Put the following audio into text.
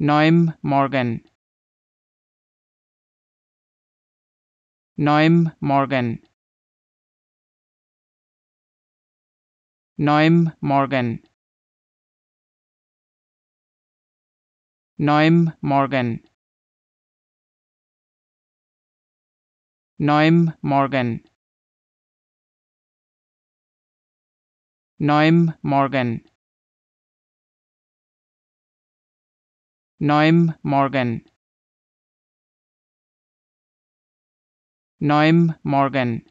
Noam Morgan Noam Morgan Noam Morgan Noam Morgan Noam Morgan Noam Morgan Noam Morgan Noam Morgan